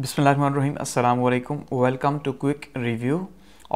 बिसमीम अल्लाम welcome to quick review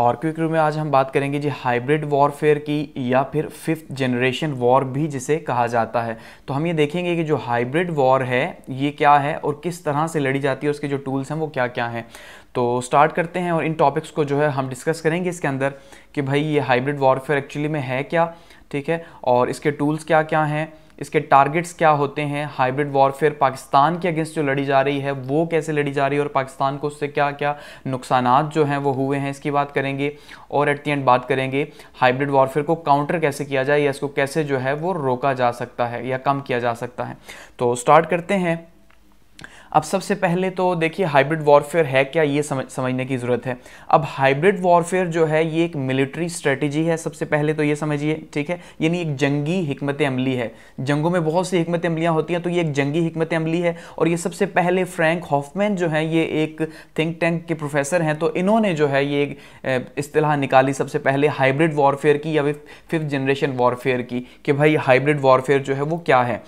और क्विक रिव्यू में आज हम बात करेंगे जी हाइब्रिड वॉरफेयर की या फिर फिफ्थ जनरेशन वॉर भी जिसे कहा जाता है तो हम ये देखेंगे कि जो हाइब्रिड वॉर है ये क्या है और किस तरह से लड़ी जाती है उसके जो टूल्स हैं वो क्या क्या हैं तो स्टार्ट करते हैं और इन टॉपिक्स को जो है हम डिस्कस करेंगे इसके अंदर कि भाई ये हाइब्रिड वॉरफेयर एक्चुअली में है क्या ठीक है और इसके टूल्स क्या क्या हैं इसके टारगेट्स क्या होते हैं हाइब्रिड वॉरफेयर पाकिस्तान के अगेंस्ट जो लड़ी जा रही है वो कैसे लड़ी जा रही है और पाकिस्तान को उससे क्या क्या नुकसान जो हैं वो हुए हैं इसकी बात करेंगे और एट दी एंड बात करेंगे हाइब्रिड वॉरफेयर को काउंटर कैसे किया जाए या इसको कैसे जो है वो रोका जा सकता है या कम किया जा सकता है तो स्टार्ट करते हैं अब सबसे पहले तो देखिए हाइब्रिड वॉरफेयर है क्या ये समझ समझने की ज़रूरत है अब हाइब्रिड वॉरफेयर जो है ये एक मिलिट्री स्ट्रेटजी है सबसे पहले तो ये समझिए ठीक है यानी एक जंगी हमत अमली है जंगों में बहुत सी हमत अमलियाँ होती हैं तो ये एक जंगी हमत अमली है और ये सबसे पहले फ्रैंक हॉफमैन जो है ये एक थिंक टैंक के प्रोफेसर हैं तो इन्होंने जो है ये एक निकाली सबसे पहले हाइब्रिड वॉरफेयर की या फिफ्थ जनरेशन वॉरफेयर की कि भाई हाइब्रिड वॉरफेयर जो है वो क्या है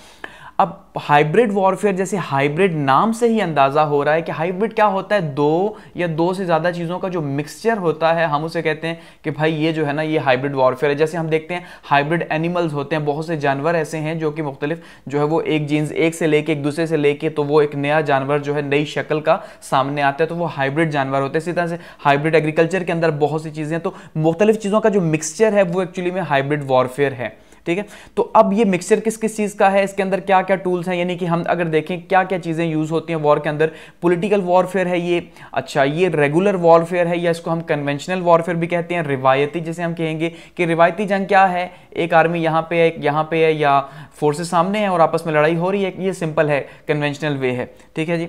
अब हाइब्रिड वॉरफेयर जैसे हाइब्रिड नाम से ही अंदाज़ा हो रहा है कि हाइब्रिड क्या होता है दो या दो से ज़्यादा चीज़ों का जो मिक्सचर होता है हम उसे कहते हैं कि भाई ये जो है ना ये हाइब्रिड वॉरफेयर है जैसे हम देखते हैं हाइब्रिड एनिमल्स होते हैं बहुत से जानवर ऐसे हैं जो कि मुख्तलिफ जो है वो एक जीन्स एक से लेके एक दूसरे से लेके तो वो एक नया जानवर जो है नई शक्ल का सामने आता है तो वो हाइब्रिड जानवर होते हैं इसी तरह से हाइब्रिड एग्रीकल्चर के अंदर बहुत सी चीज़ें तो मुख्तलिफ चीज़ों का जो मिक्सचर है वो एक्चुअली में हाइब्रिड वॉरफेयर है ठीक है तो अब ये मिक्सर किस किस चीज़ का है इसके अंदर क्या क्या टूल्स हैं यानी कि हम अगर देखें क्या क्या चीज़ें यूज़ होती हैं वॉर के अंदर पोलिटिकल वॉरफेयर है ये अच्छा ये रेगुलर वॉरफेयर है या इसको हम कन्वेंशनल वॉरफेयर भी कहते हैं रिवायती जैसे हम कहेंगे कि रिवायती जंग क्या है एक आर्मी यहाँ पे है एक यहाँ पे है या फोर्सेस सामने है और आपस में लड़ाई हो रही है ये सिंपल है कन्वेंशनल वे है ठीक है जी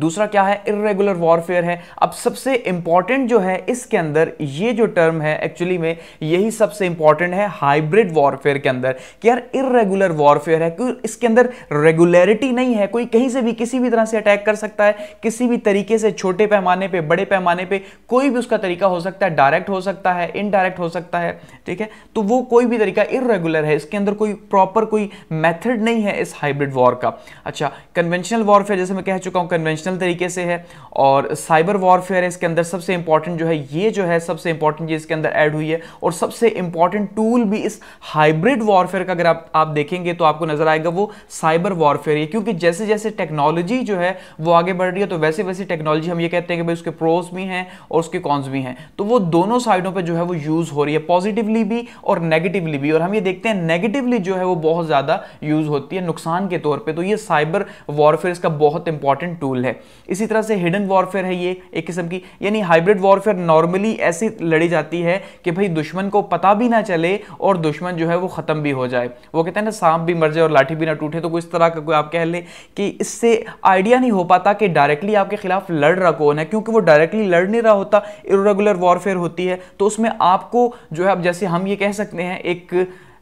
दूसरा क्या है इरेगुलर वॉरफेयर है अब सबसे इंपॉर्टेंट जो है इसके अंदर ये जो टर्म है एक्चुअली में यही सबसे इंपॉर्टेंट है हाइब्रिड वॉरफेयर के अंदर कि यार इरेगुलर वॉरफेयर है क्योंकि इसके अंदर रेगुलरिटी नहीं है कोई कहीं से भी किसी भी तरह से अटैक कर सकता है किसी भी तरीके से छोटे पैमाने पर बड़े पैमाने पर कोई भी उसका तरीका हो सकता है डायरेक्ट हो सकता है इनडायरेक्ट हो सकता है ठीक है तो वो कोई भी तरीका इरेगुलर है इसके अंदर कोई प्रॉपर कोई मैथड नहीं है इस हाइब्रिड वॉर का अच्छा कन्वेंशनल वॉरफेयर जैसे मैं कह चुका हूँ कन्वेंशन कन्वेंशनल तरीके से है और साइबर वॉरफेयर इसके अंदर सबसे इंपॉर्टेंट जो है ये जो है सबसे इंपॉर्टेंट चीज़ इसके अंदर ऐड हुई है और सबसे इंपॉर्टेंट टूल भी इस हाइब्रिड वॉरफेयर का अगर आप, आप देखेंगे तो आपको नजर आएगा वो साइबर वॉरफेयर है क्योंकि जैसे जैसे टेक्नोलॉजी जो है वो आगे बढ़ रही है तो वैसे वैसे टेक्नोलॉजी हम ये कहते हैं कि भाई उसके प्रोज भी हैं और उसके कॉन्स भी हैं तो वो दोनों साइडों पर जो है वो यूज़ हो रही है पॉजिटिवली भी और नेगेटिवली भी और हम ये देखते हैं नेगेटिवली जो है वो बहुत ज़्यादा यूज़ होती है नुकसान के तौर पर तो ये साइबर वॉरफेयर इसका बहुत इंपॉर्टेंट टूल है है इसी तरह से हिडन वॉरफेयर है ये एक किस्म की यानी हाइब्रिड वॉरफेयर नॉर्मली ऐसी लड़ी जाती है कि भाई दुश्मन को पता भी ना चले और दुश्मन जो है वो ख़त्म भी हो जाए वो कहते हैं ना सांप भी मर जाए और लाठी भी ना टूटे तो इस तरह का कोई आप कह लें कि इससे आइडिया नहीं हो पाता कि डायरेक्टली आपके खिलाफ लड़ रहा कौन है क्योंकि वो डायरेक्टली लड़ नहीं रहा होता इरेगुलर वॉरफेयर होती है तो उसमें आपको जो है अब जैसे हम ये कह सकते हैं एक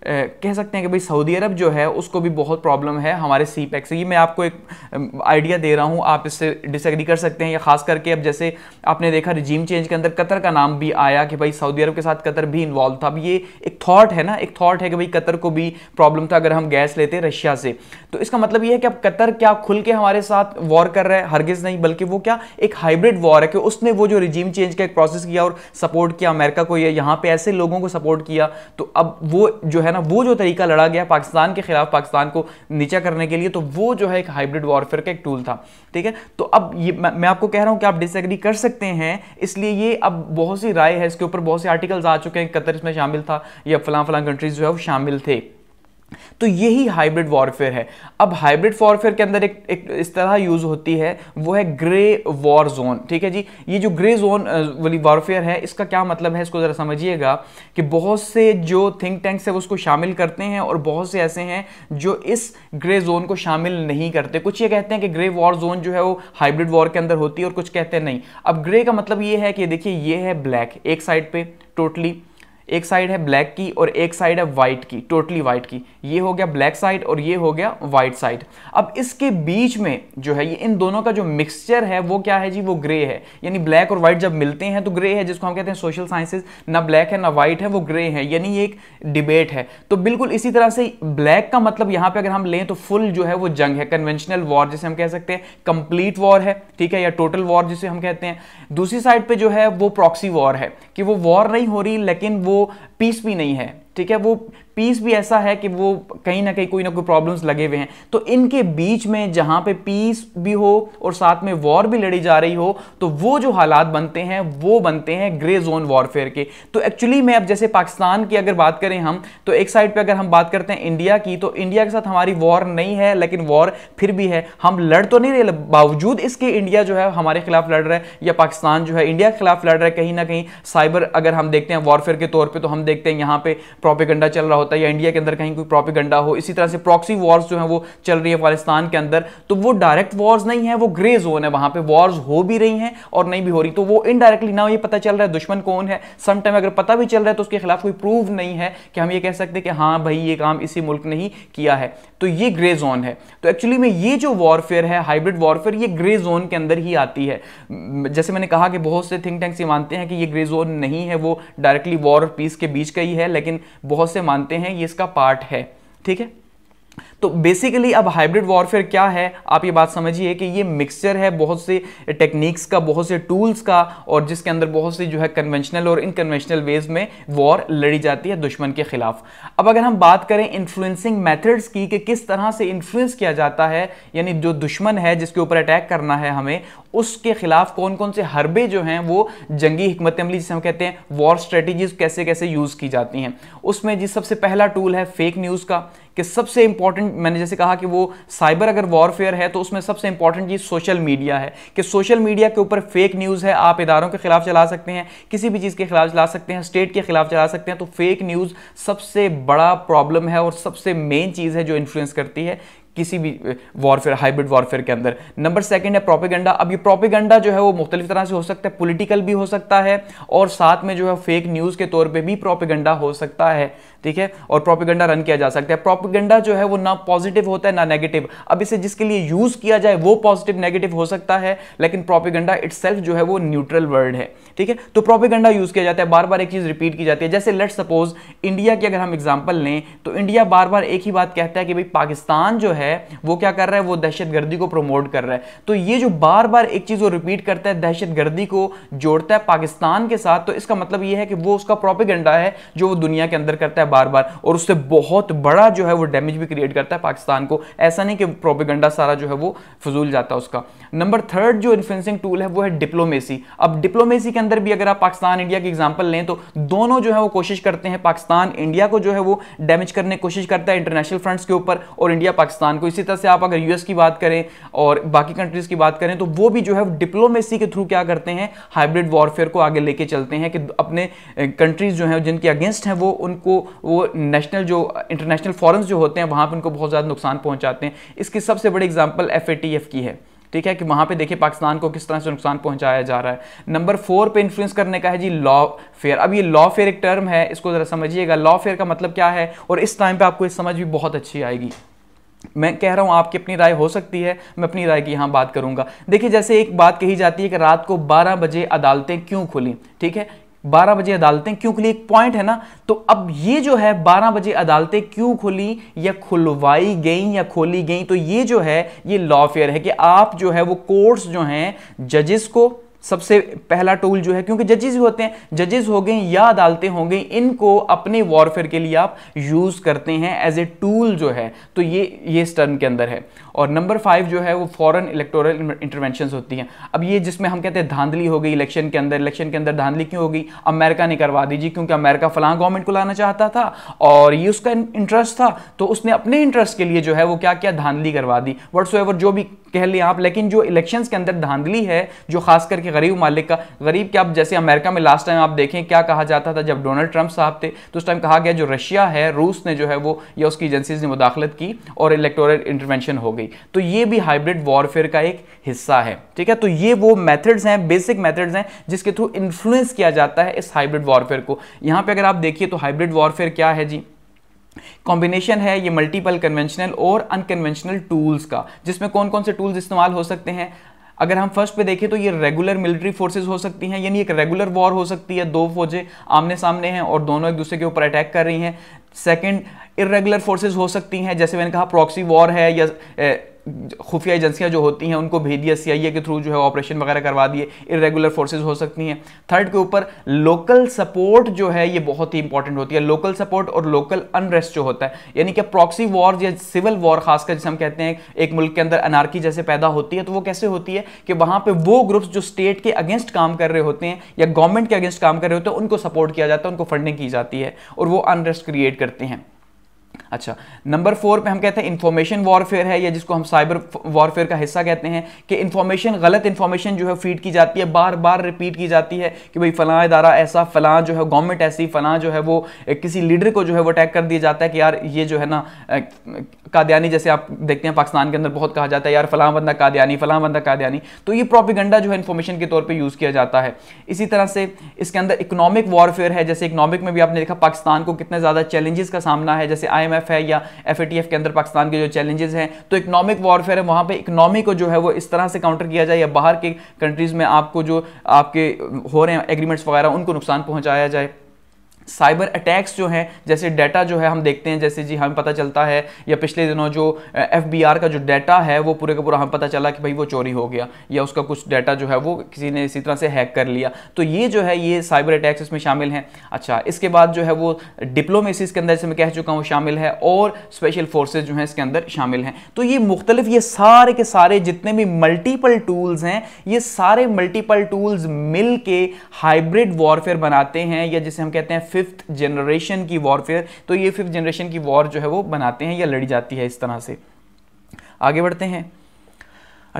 कह सकते हैं कि भाई सऊदी अरब जो है उसको भी बहुत प्रॉब्लम है हमारे सी पैक e से ये मैं आपको एक आइडिया दे रहा हूँ आप इससे डिसएग्री कर सकते हैं या खास करके अब जैसे आपने देखा रिजीम चेंज के अंदर कतर का नाम भी आया कि भाई सऊदी अरब के साथ कतर भी इन्वॉल्व था अब ये एक थाट है ना एक थाट है कि भाई कतर को भी प्रॉब्लम था अगर हम गैस लेते रशिया से तो इसका मतलब ये है कि अब कतर क्या खुल के हमारे साथ वॉर कर रहा है हरगिज़ नहीं बल्कि वो क्या एक हाइब्रिड वॉर है कि उसने वो जो रिजीम चेंज का एक प्रोसेस किया और सपोर्ट किया अमेरिका को या यहाँ पर ऐसे लोगों को सपोर्ट किया तो अब वो जो है है ना वो जो तरीका लड़ा गया पाकिस्तान के खिलाफ पाकिस्तान को नीचा करने के लिए तो वो जो है एक हाइब्रिड वॉरफेयर का एक टूल था ठीक है तो अब ये मैं, मैं आपको कह रहा हूँ कि आप डिसएग्री कर सकते हैं इसलिए ये अब बहुत सी राय है इसके ऊपर बहुत से आर्टिकल्स आ चुके हैं कतर इसमें शामिल था या फलां फलां कंट्रीज जो है वो शामिल थे तो यही हाइब्रिड वॉरफेयर है अब हाइब्रिड वॉरफेयर के अंदर एक, एक इस तरह यूज होती है वो है ग्रे वॉर जोन ठीक है जी ये जो ग्रे जोन वाली वॉरफेयर है इसका क्या मतलब है इसको ज़रा समझिएगा कि बहुत से जो थिंक टैंक्स है उसको शामिल करते हैं और बहुत से ऐसे हैं जो इस ग्रे जोन को शामिल नहीं करते कुछ ये कहते हैं कि ग्रे वॉर जोन जो है वो हाइब्रिड वॉर के अंदर होती है और कुछ कहते हैं नहीं अब ग्रे का मतलब ये है कि देखिए ये है ब्लैक एक साइड पर टोटली एक साइड है ब्लैक की और एक साइड है वाइट की टोटली वाइट की ये हो गया ब्लैक साइड और ये हो गया वाइट साइड अब इसके बीच में जो है ये इन दोनों का जो मिक्सचर है वो क्या है जी वो ग्रे है यानी ब्लैक और वाइट जब मिलते हैं तो ग्रे है जिसको हम कहते हैं सोशल साइंसेज ना ब्लैक है ना वाइट है वो ग्रे है यानी एक डिबेट है तो बिल्कुल इसी तरह से ब्लैक का मतलब यहाँ पर अगर हम लें तो फुल जो है वो जंग है कन्वेंशनल वॉर जिसे हम कह सकते हैं कंप्लीट वॉर है ठीक है या टोटल वॉर जिसे हम कहते हैं दूसरी साइड पर जो है वो प्रॉक्सी वॉर है कि वो वॉर नहीं हो रही लेकिन वो पीस भी नहीं है ठीक है वो पीस भी ऐसा है कि वो कहीं ना कहीं कोई ना कोई प्रॉब्लम्स लगे हुए हैं तो इनके बीच में जहाँ पे पीस भी हो और साथ में वॉर भी लड़ी जा रही हो तो वो जो हालात बनते हैं वो बनते हैं ग्रे जोन वॉरफेयर के तो एक्चुअली मैं अब जैसे पाकिस्तान की अगर बात करें हम तो एक साइड पर अगर हम बात करते हैं इंडिया की तो इंडिया के साथ हमारी वॉर नहीं है लेकिन वॉर फिर भी है हम लड़ तो नहीं रहे बावजूद इसके इंडिया जो है हमारे खिलाफ लड़ रहा है या पाकिस्तान जो है इंडिया के खिलाफ लड़ रहा है कहीं ना कहीं साइबर अगर हम देखते हैं वॉरफेयर के तौर पर तो हम देखते हैं यहाँ पर प्रोपेगेंडा चल रहा होता है या इंडिया के अंदर कहीं कोई प्रोपिगंडा हो इसी तरह से प्रॉक्सी वॉर्स जो है वो चल रही है अफगानिस्तान के अंदर तो वो डायरेक्ट वॉर्स नहीं है वो ग्रे जोन है वहां पर वॉर्स हो भी रही हैं और नहीं भी हो रही तो वो इनडायरेक्टली ना ये पता चल रहा है दुश्मन कौन है समटाइम अगर पता भी चल रहा है तो उसके खिलाफ कोई प्रूव नहीं है कि हम ये कह सकते कि हाँ भाई ये काम इसी मुल्क ने ही किया है तो ये ग्रे जोन है तो एक्चुअली में ये जो वॉरफेयर है हाइब्रिड वॉरफेयर ये ग्रे जोन के अंदर ही आती है जैसे मैंने कहा कि बहुत से थिंक टैंक्स ये मानते हैं कि ये ग्रे जोन नहीं है वो डायरेक्टली वॉर और पीस के बीच का ही है लेकिन बहुत से मानते मानते हैं ये इसका पार्ट है ठीक है तो बेसिकली अब हाइब्रिड वॉरफेयर क्या है आप ये बात समझिए कि ये मिक्सचर है बहुत से टेक्निक्स का बहुत से टूल्स का और जिसके अंदर बहुत से जो है कन्वेंशनल और इनकन्वेंशनल वेज में वॉर लड़ी जाती है दुश्मन के खिलाफ अब अगर हम बात करें इन्फ्लुएंसिंग मैथड्स की कि किस तरह से इन्फ्लुएंस किया जाता है यानी जो दुश्मन है जिसके ऊपर अटैक करना है हमें उसके खिलाफ कौन कौन से हरबे जो हैं वो जंगी हमत अमली जिसे हम कहते हैं वॉर स्ट्रेटेजीज कैसे कैसे यूज़ की जाती हैं उसमें जिस सबसे पहला टूल है फेक न्यूज़ का कि सबसे इंपॉर्टेंट मैंने जैसे कहा कि वो साइबर अगर वॉरफेयर है तो उसमें सबसे इंपॉर्टेंट चीज़ सोशल मीडिया है कि सोशल मीडिया के ऊपर फेक न्यूज़ है आप इदारों के खिलाफ चला सकते हैं किसी भी चीज़ के खिलाफ चला सकते हैं स्टेट के खिलाफ चला सकते हैं तो फेक न्यूज़ सबसे बड़ा प्रॉब्लम है और सबसे मेन चीज़ है जो इन्फ्लुएंस करती है किसी भी वॉरफेयर हाइब्रिड वॉरफेयर के अंदर नंबर सेकंड है प्रोपेगेंडा अब ये प्रोपेगेंडा जो है वो मुख्तलिफ तरह से हो सकता है पॉलिटिकल भी हो सकता है और साथ में जो है फेक न्यूज़ के तौर पे भी प्रोपेगेंडा हो सकता है ठीक है और प्रोपीगंडा रन किया जा सकता है प्रोपीगंडा जो है वो ना पॉजिटिव होता है ना नेगेटिव अब इसे जिसके लिए यूज किया जाए वो पॉजिटिव नेगेटिव हो सकता है लेकिन प्रोपिगंडा इट जो है वो न्यूट्रल वर्ड है ठीक है तो प्रोपीगंडा यूज किया जाता है बार बार एक चीज रिपीट की जाती है जैसे लेट सपोज इंडिया की अगर हम एग्जाम्पल लें तो इंडिया बार बार एक ही बात कहता है कि भाई पाकिस्तान जो है वो क्या कर रहा है वो दहशतगर्दी को प्रमोट कर रहा है तो ये जो बार बार एक चीज वो रिपीट करता है दहशतगर्दी को जोड़ता है पाकिस्तान के साथ तो इसका मतलब ये है कि वो उसका प्रोपिगेंडा है जो वो दुनिया के अंदर करता है बार बार और उससे बहुत बड़ा जो है वो डैमेज भी क्रिएट करता है पाकिस्तान को ऐसा नहीं कि प्रोपेगेंडा सारा जो है वो फजूल जाता है उसका नंबर थर्ड जो इन्फ्लुएंसिंग टूल है वो है डिप्लोमेसी अब डिप्लोमेसी के अंदर भी अगर आप पाकिस्तान इंडिया की एग्जाम्पल लें तो दोनों जो है वो कोशिश करते हैं पाकिस्तान इंडिया को जो है वो डैमेज करने की कोशिश करता है इंटरनेशनल फ्रंट्स के ऊपर और इंडिया पाकिस्तान को इसी तरह से आप अगर यूएस की बात करें और बाकी कंट्रीज की बात करें तो वो भी जो है डिप्लोमेसी के थ्रू क्या करते हैं हाइब्रिड वॉरफेयर को आगे लेके चलते हैं कि अपने कंट्रीज जो है जिनके अगेंस्ट हैं वो उनको वो नेशनल जो इंटरनेशनल फॉरम्स जो होते हैं वहाँ पर उनको बहुत ज़्यादा नुकसान पहुँचाते हैं इसकी सबसे बड़ी एग्जाम्पल एफ की है ठीक है कि वहाँ पे देखिए पाकिस्तान को किस तरह से नुकसान पहुँचाया जा रहा है नंबर फोर पे इन्फ्लुएंस करने का है जी लॉ फेयर अब ये लॉ फेयर एक टर्म है इसको ज़रा समझिएगा लॉ फेयर का मतलब क्या है और इस टाइम पे आपको ये समझ भी बहुत अच्छी आएगी मैं कह रहा हूँ आपकी अपनी राय हो सकती है मैं अपनी राय की यहाँ बात करूँगा देखिए जैसे एक बात कही जाती है कि रात को बारह बजे अदालतें क्यों खुली ठीक है 12 बजे अदालतें क्यों खुली एक पॉइंट है ना तो अब ये जो है 12 बजे अदालतें क्यों खुली या खुलवाई गई या खोली गई तो ये जो है ये लॉ फेयर है कि आप जो है वो कोर्ट्स जो हैं जजेस को सबसे पहला टूल जो है क्योंकि जजेस भी होते हैं जजेस हो गए या अदालतें हो गई इनको अपने वॉरफेयर के लिए आप यूज़ करते हैं एज ए टूल जो है तो ये ये इस टर्म के अंदर है और नंबर फाइव जो है वो फॉरन इलेक्टोरल इंटरवेंशन होती हैं अब ये जिसमें हम कहते हैं धांधली हो गई इलेक्शन के अंदर इलेक्शन के अंदर धांधली क्यों हो गई अमेरिका ने करवा दीजिए क्योंकि अमेरिका फलां गवर्नमेंट को लाना चाहता था और ये उसका इंटरेस्ट था तो उसने अपने इंटरेस्ट के लिए जो है वो क्या क्या धांधली करवा दी वट्स जो भी कह लें आप लेकिन जो इलेक्शंस के अंदर धांधली है जो खास करके गरीब मालिक का गरीब क्या आप जैसे अमेरिका में लास्ट टाइम आप देखें क्या कहा जाता था जब डोनाल्ड ट्रंप साहब थे तो उस टाइम कहा गया जो रशिया है रूस ने जो है वो या उसकी एजेंसीज ने मुदाखलत की और इलेक्टोरल इंटरवेंशन हो गया गई तो ये भी हाइब्रिड वॉरफेयर का एक हिस्सा है ठीक है तो ये वो मेथड्स हैं बेसिक मेथड्स हैं जिसके थ्रू इन्फ्लुएंस किया जाता है इस हाइब्रिड वॉरफेयर को यहाँ पे अगर आप देखिए तो हाइब्रिड वॉरफेयर क्या है जी कॉम्बिनेशन है ये मल्टीपल कन्वेंशनल और अनकन्वेंशनल टूल्स का जिसमें कौन कौन से टूल्स इस्तेमाल हो सकते हैं अगर हम फर्स्ट पे देखें तो ये रेगुलर मिलिट्री फोर्सेस हो सकती हैं यानी एक रेगुलर वॉर हो सकती है दो फौजें आमने सामने हैं और दोनों एक दूसरे के ऊपर अटैक कर रही हैं सेकंड इरेगुलर फोर्सेज हो सकती हैं जैसे मैंने कहा प्रॉक्सी वॉर है या खुफिया एजेंसियां जो होती हैं उनको भेज दिया सी के थ्रू जो है ऑपरेशन वगैरह करवा दिए इरेगुलर फोर्सेज हो सकती हैं थर्ड के ऊपर लोकल सपोर्ट जो है ये बहुत ही इंपॉर्टेंट होती है लोकल सपोर्ट और लोकल अनरेस्ट जो होता है यानी कि प्रॉक्सी वॉर या सिविल वॉर खासकर जिसे हम कहते हैं एक मुल्क के अंदर अनारकी जैसे पैदा होती है तो वो कैसे होती है कि वहां पर वो ग्रुप्स जो स्टेट के अगेंस्ट काम कर रहे होते हैं या गवर्नमेंट के अगेंस्ट काम कर रहे होते हैं उनको सपोर्ट किया जाता है उनको फंडिंग की जाती है और वो अनरेस्ट क्रिएट करते हैं अच्छा नंबर फोर पे हम कहते हैं इन्फॉर्मेशन वॉरफेयर है या जिसको हम साइबर वॉरफेयर का हिस्सा कहते हैं कि इन्फॉर्मेशन गलत इन्फॉर्मेशन जो है फीड की जाती है बार बार रिपीट की जाती है कि भाई फलां इदारा ऐसा फलां जो है गवर्नमेंट ऐसी फलां जो है वो किसी लीडर को जो है वो अटैक कर दिया जाता है कि यार ये जो है ना कादयानी जैसे आप देखते हैं पाकिस्तान के अंदर बहुत कहा जाता है यार फलां बंदा कादयानी फलां बंदा कादयानी तो ये प्रोपिगंडा जो है इन्फॉर्मेशन के तौर पर यूज़ किया जाता है इसी तरह से इसके अंदर इकोनॉमिक वॉरफेयर है जैसे इकोनॉमिक में भी आपने देखा पाकिस्तान को कितने ज़्यादा चैलेंजेस का सामना है जैसे आई आईएमएफ है या एफएटीएफ के अंदर पाकिस्तान के जो चैलेंजेस हैं तो इकोनॉमिक वॉरफेयर है वहाँ पे इकोनॉमी को जो है वो इस तरह से काउंटर किया जाए या बाहर के कंट्रीज़ में आपको जो आपके हो रहे हैं एग्रीमेंट्स वगैरह उनको नुकसान पहुँचाया जाए साइबर अटैक्स जो हैं जैसे डाटा जो है हम देखते हैं जैसे जी हमें पता चलता है या पिछले दिनों जो एफ का जो डाटा है वो पूरे का पूरा हमें पता चला कि भाई वो चोरी हो गया या उसका कुछ डाटा जो है वो किसी ने इसी तरह से हैक कर लिया तो ये जो है ये साइबर अटैक्स इसमें शामिल हैं अच्छा इसके बाद जो है वो डिप्लोमेसीज के अंदर जैसे मैं कह चुका हूँ शामिल है और स्पेशल फोर्सेज जो हैं इसके अंदर शामिल हैं तो ये मुख्तलिफ ये सारे के सारे जितने भी मल्टीपल टूल्स हैं ये सारे मल्टीपल टूल्स मिल के हाइब्रिड वॉरफेयर बनाते हैं या जिसे हम कहते हैं फिफ्थ जनरेशन की वॉरफेयर तो ये फिफ्थ जनरेशन की वॉर जो है वो बनाते हैं या लड़ी जाती है इस तरह से आगे बढ़ते हैं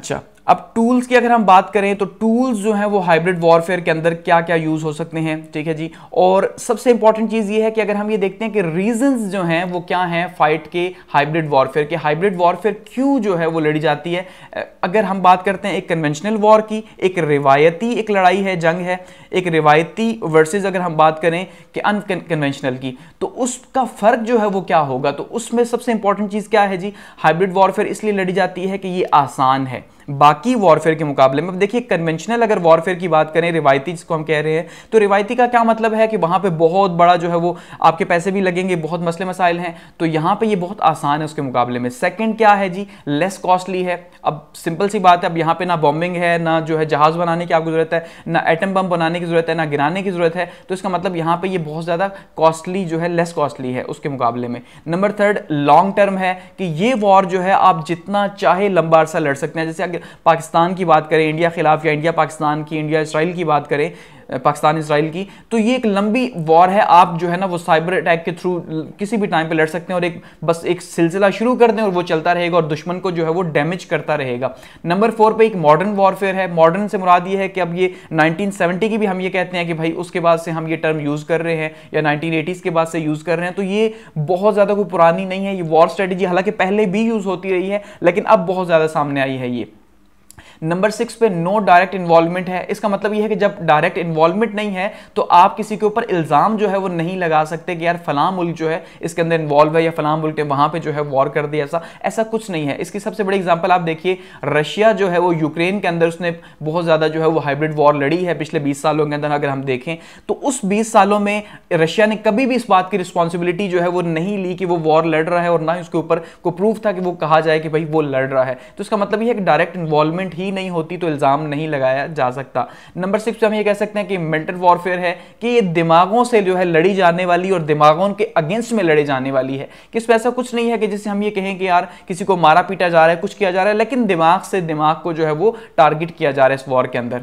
अच्छा अब टूल्स की अगर हम बात करें तो टूल्स जो हैं वो हाइब्रिड वॉरफेयर के अंदर क्या क्या यूज़ हो सकते हैं ठीक है जी और सबसे इंपॉर्टेंट चीज़ ये है कि अगर हम ये देखते हैं कि रीजंस जो हैं वो क्या हैं फाइट के हाइब्रिड वॉरफेयर के हाइब्रिड वॉरफेयर क्यों जो है वो लड़ी जाती है अगर हम बात करते हैं एक कन्वेंशनल वॉर की एक रिवायती एक लड़ाई है जंग है एक रिवायती वर्सेज अगर हम बात करें कि अनकन्वेंशनल की तो उसका फ़र्क जो है वो क्या होगा तो उसमें सबसे इंपॉर्टेंट चीज़ क्या है जी हाइब्रिड वॉरफेयर इसलिए लड़ी जाती है कि ये आसान है बाकी वॉरफेयर के मुकाबले में देखिए कन्वेंशनल अगर वॉरफेयर की बात करें रिवायती जिसको हम कह रहे हैं तो रिवायती का क्या मतलब है कि वहां पे बहुत बड़ा जो है वो आपके पैसे भी लगेंगे बहुत मसले मसाइल हैं तो यहां पे ये बहुत आसान है उसके मुकाबले में सेकंड क्या है जी लेस कॉस्टली है अब सिंपल सी बात है अब यहां पर ना बॉम्बिंग है ना जो है जहाज बनाने की आपको जरूरत है ना एटम बम बनाने की जरूरत है ना गिराने की जरूरत है तो इसका मतलब यहां पर यह बहुत ज़्यादा कॉस्टली जो है लेस कॉस्टली है उसके मुकाबले में नंबर थर्ड लॉन्ग टर्म है कि ये वॉर जो है आप जितना चाहे लंबा अरसा लड़ सकते हैं जैसे अगर पाकिस्तान की बात करें इंडिया खिलाफ या इंडिया पाकिस्तान की इंडिया इसराइल की बात करें पाकिस्तान इसराइल की तो ये एक लंबी वॉर है आप जो है ना वो साइबर अटैक के थ्रू किसी भी टाइम पे लड़ सकते हैं और एक बस एक सिलसिला शुरू कर दें और वो चलता रहेगा और दुश्मन को जो है वो डैमेज करता रहेगा नंबर फोर पे एक मॉडर्न वॉरफेयर है मॉडर्न से मुराद ये है कि अब ये 1970 की भी हम ये कहते हैं कि भाई उसके बाद से हम ये टर्म यूज़ कर रहे हैं या नाइनटीन के बाद से यूज़ कर रहे हैं तो ये बहुत ज़्यादा कोई पुरानी नहीं है ये वॉर स्ट्रेटेजी हालांकि पहले भी यूज़ होती रही है लेकिन अब बहुत ज़्यादा सामने आई है ये नंबर सिक्स पे नो डायरेक्ट इन्वॉल्वमेंट है इसका मतलब यह है कि जब डायरेक्ट इन्वॉल्वमेंट नहीं है तो आप किसी के ऊपर इल्ज़ाम जो है वो नहीं लगा सकते कि यार फलाम मुल्क जो है इसके अंदर इन्वॉल्व है या फलाम मुल्क ने वहां पर जो है वॉर कर दिया ऐसा ऐसा कुछ नहीं है इसकी सबसे बड़ी एग्जाम्पल आप देखिए रशिया जो है वो यूक्रेन के अंदर उसने बहुत ज़्यादा जो है वो हाइब्रिड वॉर लड़ी है पिछले बीस सालों के अंदर अगर हम देखें तो उस बीस सालों में रशिया ने कभी भी इस बात की रिस्पॉन्सिबिलिटी जो है वो नहीं ली कि वो वॉर लड़ रहा है और ना ही उसके ऊपर को प्रूफ था कि वो कहा जाए कि भाई वो लड़ रहा है तो इसका मतलब यह है कि डायरेक्ट इन्वॉल्वमेंट ही ही नहीं होती तो इल्ज़ाम नहीं लगाया जा सकता नंबर सिक्स हम ये कह सकते हैं कि मेंटल वॉरफेयर है कि ये दिमागों से जो है लड़ी जाने वाली और दिमागों के अगेंस्ट में लड़े जाने वाली है कि इसमें ऐसा कुछ नहीं है कि जिससे हम ये कहें कि यार किसी को मारा पीटा जा रहा है कुछ किया जा रहा है लेकिन दिमाग से दिमाग को जो है वो टारगेट किया जा रहा है इस वॉर के अंदर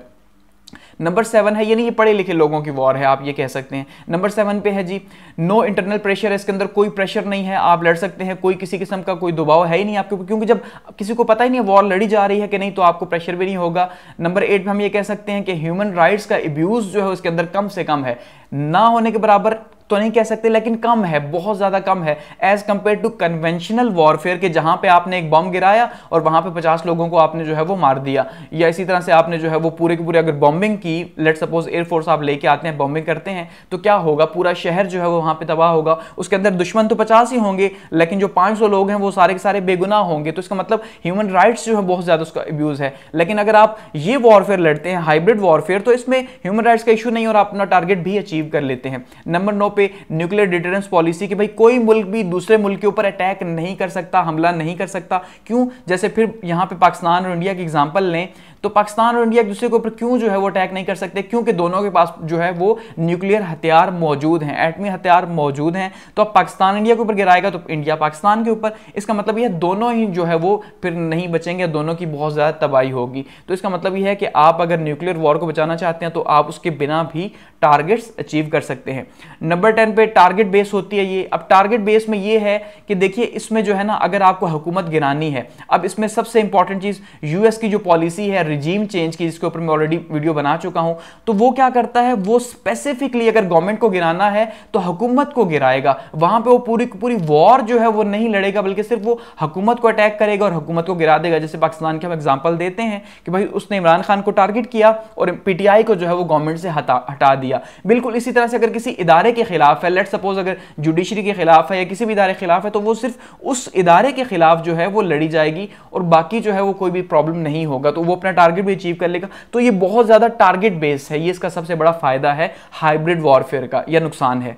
नंबर सेवन है यानी ये पढ़े लिखे लोगों की वॉर है आप ये कह सकते हैं नंबर सेवन पे है जी नो इंटरनल प्रेशर है इसके अंदर कोई प्रेशर नहीं है आप लड़ सकते हैं कोई किसी किस्म का कोई दबाव है ही नहीं आपके ऊपर क्योंकि जब किसी को पता ही नहीं है वॉर लड़ी जा रही है कि नहीं तो आपको प्रेशर भी नहीं होगा नंबर एट पर हम ये कह सकते हैं कि ह्यूमन राइट्स का अब्यूज जो है उसके अंदर कम से कम है ना होने के बराबर तो नहीं कह सकते लेकिन कम है बहुत ज़्यादा कम है as compare to conventional warfare के जहां पे आपने एक बम गिराया और वहां पे 50 लोगों को आपने जो है वो मार दिया या इसी तरह से आपने जो है वो पूरे के पूरे अगर बॉम्बिंग की लेट सपोज एयरफोर्स आप लेके आते हैं बॉम्बिंग करते हैं तो क्या होगा पूरा शहर जो है वो वहां पर तबाह होगा उसके अंदर दुश्मन तो पचास ही होंगे लेकिन जो पांच लोग हैं वो सारे के सारे बेगुना होंगे तो इसका मतलब ह्यूमन राइट्स जो है बहुत ज़्यादा उसका अब्यूज़ है लेकिन अगर आप ये वॉरफेयर लड़ते हैं हाइब्रिड वॉरफेयर तो इसमें ह्यूमन राइट्स का इशू नहीं और आप अपना टारगेट भी अचीव कर लेते हैं नंबर नौ पे न्यूक्लियर डिटरेंस पॉलिसी कि भाई कोई मुल्क भी दूसरे मुल्क के ऊपर अटैक नहीं कर सकता हमला नहीं कर सकता क्यों जैसे फिर यहाँ पे पाकिस्तान और इंडिया की एग्जाम्पल लें तो पाकिस्तान और इंडिया एक दूसरे के ऊपर क्यों जो है वो अटैक नहीं कर सकते क्योंकि दोनों के पास जो है वो न्यूक्लियर हथियार मौजूद हैं एटमी हथियार मौजूद हैं तो अब पाकिस्तान इंडिया के ऊपर गिराएगा तो इंडिया पाकिस्तान के ऊपर इसका मतलब यह दोनों ही जो है वो फिर नहीं बचेंगे दोनों की बहुत ज़्यादा तबाही होगी तो इसका मतलब यह है कि आप अगर न्यूक्लियर वॉर को बचाना चाहते हैं तो आप उसके बिना भी टारगेट्स अचीव कर सकते हैं नंबर टेन पे टारगेट बेस होती है ये अब टारगेट बेस में ये है कि देखिए इसमें जो है ना अगर आपको हुकूमत गिरानी है अब इसमें सबसे इंपॉर्टेंट चीज़ यूएस की जो पॉलिसी है रिजीम चेंज की जिसके ऊपर मैं ऑलरेडी वीडियो बना चुका हूं तो वो क्या करता है वो स्पेसिफिकली अगर गवर्नमेंट को गिराना है तो हुकूमत को गिराएगा वहां पे वो पूरी पूरी वॉर जो है वो नहीं लड़ेगा बल्कि सिर्फ वो हुकूमत को अटैक करेगा और हुकूमत को गिरा देगा जैसे पाकिस्तान के हम एग्जाम्पल देते हैं कि भाई उसने इमरान खान को टारगेट किया और पी को जो है वो गवर्नमेंट से हटा दिया बिल्कुल इसी तरह से अगर किसी इदारे के खिलाफ है लेट सपोज अगर जुडिशरी के खिलाफ है या किसी भी इदारे के खिलाफ है तो वो सिर्फ उस इदारे के खिलाफ जो है वो लड़ी जाएगी और बाकी जो है वो कोई भी प्रॉब्लम नहीं होगा तो वो अपना टारगेट भी अचीव कर लेगा तो ये बहुत ज़्यादा टारगेट बेस्ड है ये इसका सबसे बड़ा फायदा है हाइब्रिड वॉरफेयर का यह नुकसान है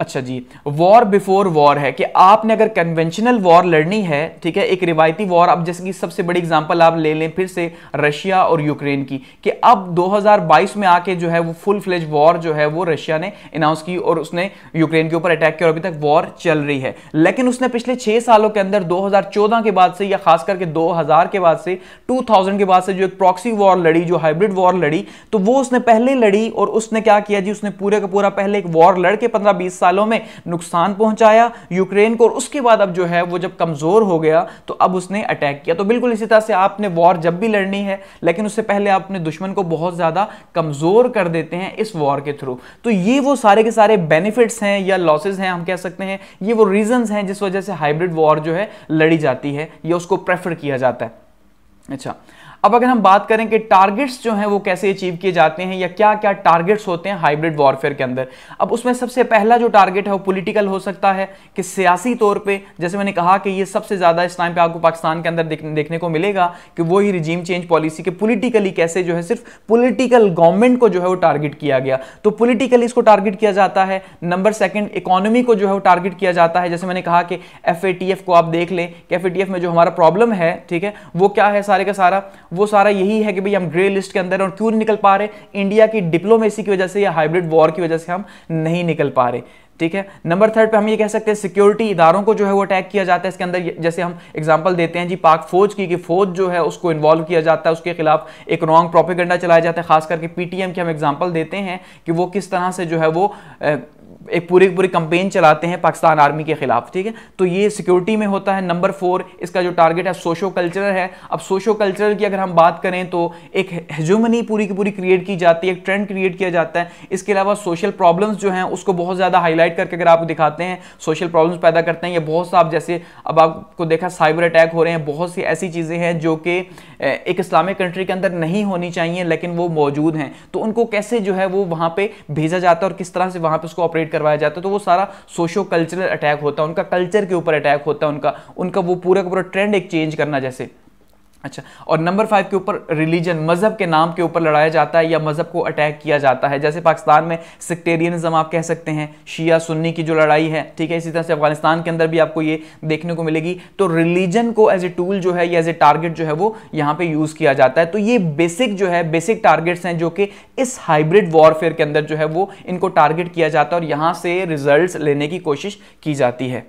अच्छा जी वॉर बिफोर वॉर है कि आपने अगर कन्वेंशनल वॉर लड़नी है ठीक है एक रिवायती वॉर अब जैसे कि सबसे बड़ी एग्जांपल आप ले लें फिर से रशिया और यूक्रेन की कि अब 2022 में आके जो है वो फुल फ्लेज वॉर जो है वो रशिया ने अनाउंस की और उसने यूक्रेन के ऊपर अटैक किया और अभी तक वॉर चल रही है लेकिन उसने पिछले छह सालों के अंदर दो के बाद से या खास करके दो के बाद से टू के बाद से जो एक प्रॉक्सी वॉर लड़ी जो हाइब्रिड वॉर लड़ी तो वो उसने पहले लड़ी और उसने क्या किया जी उसने पूरे का पूरा पहले एक वॉर लड़के पंद्रह बीस साल सालों में नुकसान पहुंचाया यूक्रेन को और उसके बाद अब जो है वो जब कमज़ोर हो गया तो अब उसने अटैक किया तो बिल्कुल इसी तरह से आपने वॉर जब भी लड़नी है लेकिन उससे पहले आप अपने दुश्मन को बहुत ज़्यादा कमज़ोर कर देते हैं इस वॉर के थ्रू तो ये वो सारे के सारे बेनिफिट्स हैं या लॉसेज हैं हम कह सकते हैं ये वो रीजन हैं जिस वजह से हाइब्रिड वॉर जो है लड़ी जाती है या उसको प्रेफर किया जाता है अच्छा अब अगर हम बात करें कि टारगेट्स जो हैं वो कैसे अचीव किए जाते हैं या क्या क्या टारगेट्स होते हैं हाइब्रिड वॉरफेयर के अंदर अब उसमें सबसे पहला जो टारगेट है वो पॉलिटिकल हो सकता है कि सियासी तौर पे जैसे मैंने कहा कि ये सबसे ज़्यादा इस टाइम पे आपको पाकिस्तान के अंदर देखने, को मिलेगा कि वही रिजीम चेंज पॉलिसी के पोलिटिकली कैसे जो है सिर्फ पोलिटिकल गवर्नमेंट को जो है वो टारगेट किया गया तो पोलिटिकली इसको टारगेट किया जाता है नंबर सेकेंड इकोनॉमी को जो है वो टारगेट किया जाता है जैसे मैंने कहा कि एफ को आप देख लें कि एफ में जो हमारा प्रॉब्लम है ठीक है वो क्या है सारे का सारा वो सारा यही है कि भाई हम ग्रे लिस्ट के अंदर और क्यों नहीं निकल पा रहे इंडिया की डिप्लोमेसी की वजह से या हाइब्रिड वॉर की वजह से हम नहीं निकल पा रहे ठीक है नंबर थर्ड पे हम ये कह सकते हैं सिक्योरिटी इदारों को जो है वो अटैक किया जाता है इसके अंदर जैसे हम एग्जांपल देते हैं जी पाक फौज की कि फौज जो है उसको इन्वॉल्व किया जाता है उसके खिलाफ एक रॉन्ग प्रोपेगेंडा चलाया जाता है खास करके पीटीएम की हम एग्जांपल देते हैं कि वो किस तरह से जो है वो एक पूरी पूरी कंपेन चलाते हैं पाकिस्तान आर्मी के खिलाफ ठीक है तो ये सिक्योरिटी में होता है नंबर फोर इसका जो टारगेट है सोशो कल्चरल है अब सोशो कल्चरल की अगर हम बात करें तो एक हेजुमनी पूरी की पूरी क्रिएट की जाती है एक ट्रेंड क्रिएट किया जाता है इसके अलावा सोशल प्रॉब्लम्स जो हैं उसको बहुत ज़्यादा हाईलाइट करके अगर आप दिखाते हैं सोशल प्रॉब्लम्स पैदा करते हैं या बहुत सा आप जैसे अब आपको देखा साइबर अटैक हो रहे हैं बहुत सी ऐसी चीज़ें हैं जो कि एक इस्लामिक कंट्री के अंदर नहीं होनी चाहिए लेकिन वो मौजूद हैं तो उनको कैसे जो है वो वहाँ पर भेजा जाता है और किस तरह से वहाँ पर उसको ऑपरेट करवाया जाता है तो वो सारा सोशो कल्चरल अटैक होता है उनका कल्चर के ऊपर अटैक होता है उनका उनका वो पूरा का पूरा ट्रेंड एक चेंज करना जैसे अच्छा और नंबर फाइव के ऊपर रिलीजन मज़हब के नाम के ऊपर लड़ाया जाता है या मज़हब को अटैक किया जाता है जैसे पाकिस्तान में सेक्टेरियनिज्म आप कह सकते हैं शिया सुन्नी की जो लड़ाई है ठीक है इसी तरह से अफगानिस्तान के अंदर भी आपको ये देखने को मिलेगी तो रिलीजन को एज ए टूल जो है या एज ए टारगेट जो है वो यहाँ पर यूज़ किया जाता है तो ये बेसिक जो है बेसिक टारगेट्स हैं जो कि इस हाइब्रिड वॉरफेयर के अंदर जो है वो इनको टारगेट किया जाता है और यहाँ से रिजल्ट लेने की कोशिश की जाती है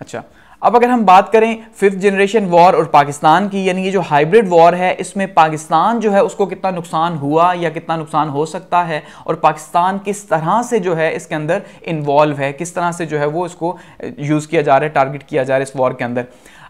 अच्छा अब अगर हम बात करें फिफ्थ जनरेशन वॉर और पाकिस्तान की यानी ये जो हाइब्रिड वॉर है इसमें पाकिस्तान जो है उसको कितना नुकसान हुआ या कितना नुकसान हो सकता है और पाकिस्तान किस तरह से जो है इसके अंदर इन्वॉल्व है किस तरह से जो है वो इसको यूज़ किया जा रहा है टारगेट किया जा रहा है इस वॉर के अंदर